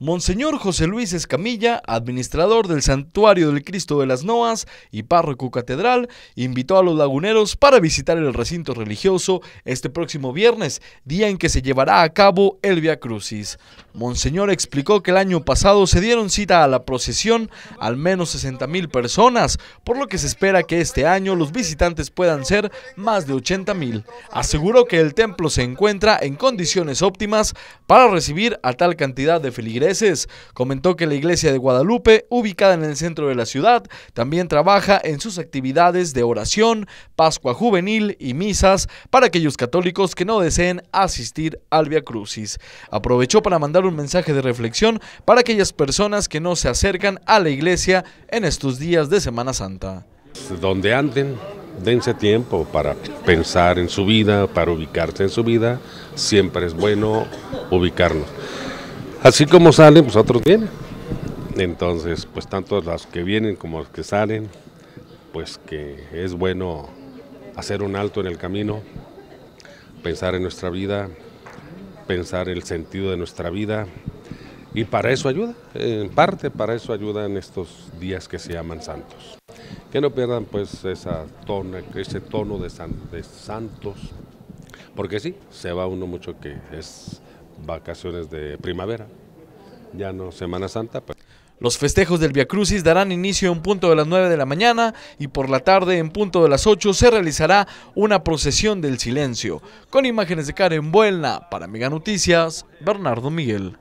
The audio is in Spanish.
Monseñor José Luis Escamilla, administrador del Santuario del Cristo de las Noas y párroco catedral, invitó a los laguneros para visitar el recinto religioso este próximo viernes, día en que se llevará a cabo el Via Crucis. Monseñor explicó que el año pasado se dieron cita a la procesión al menos 60 mil personas, por lo que se espera que este año los visitantes puedan ser más de 80 mil. Aseguró que el templo se encuentra en condiciones óptimas para recibir a tal cantidad de feligreses Comentó que la iglesia de Guadalupe, ubicada en el centro de la ciudad, también trabaja en sus actividades de oración, Pascua Juvenil y misas para aquellos católicos que no deseen asistir al Via Crucis. Aprovechó para mandar un mensaje de reflexión para aquellas personas que no se acercan a la iglesia en estos días de Semana Santa. Donde anden, dense tiempo para pensar en su vida, para ubicarse en su vida. Siempre es bueno ubicarnos. Así como salen, pues otros vienen. Entonces, pues tanto los que vienen como los que salen, pues que es bueno hacer un alto en el camino, pensar en nuestra vida, pensar el sentido de nuestra vida. Y para eso ayuda, en parte para eso ayuda en estos días que se llaman santos. Que no pierdan pues esa ese tono de, de santos, porque sí, se va uno mucho que es vacaciones de primavera, ya no Semana Santa. Los festejos del Via Crucis darán inicio en punto de las 9 de la mañana y por la tarde en punto de las 8 se realizará una procesión del silencio. Con imágenes de Karen Buelna, para Mega Noticias, Bernardo Miguel.